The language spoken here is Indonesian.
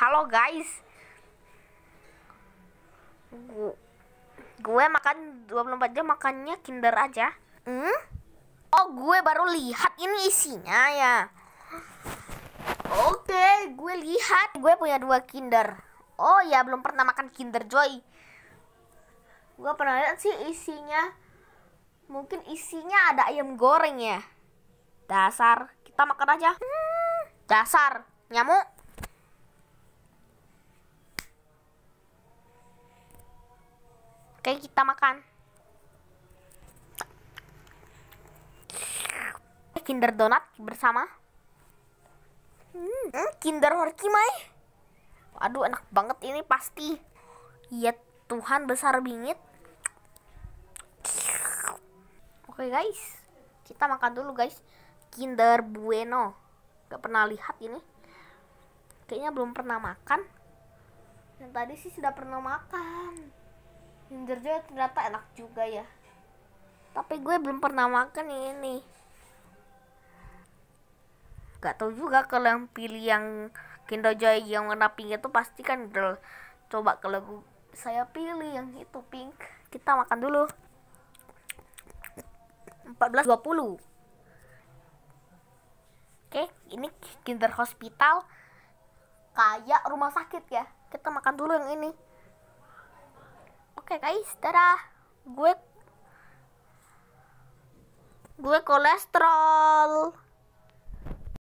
halo guys Gu gue makan 24 jam makannya kinder aja hmm? oh gue baru lihat ini isinya ya oke okay, gue lihat gue punya dua kinder oh ya belum pernah makan kinder joy gue pernah lihat sih isinya mungkin isinya ada ayam goreng ya dasar kita makan aja hmm, dasar nyamuk Oke, kita makan. Eh, Kinder Donat bersama. Hmm, Kinder Horky Mai. Aduh, enak banget ini pasti. Ya Tuhan besar bingit. Oke guys, kita makan dulu guys. Kinder Bueno. Gak pernah lihat ini. Kayaknya belum pernah makan. yang tadi sih sudah pernah makan burgernya ternyata enak juga ya tapi gue belum pernah makan ini gak tau juga kalau yang pilih yang Kinder Joy yang warna pink itu pasti kan girl. coba kalau gue, saya pilih yang itu pink kita makan dulu 14.20 oke ini Kinder Hospital kayak rumah sakit ya kita makan dulu yang ini Oke guys, dadah. Gue gue kolesterol.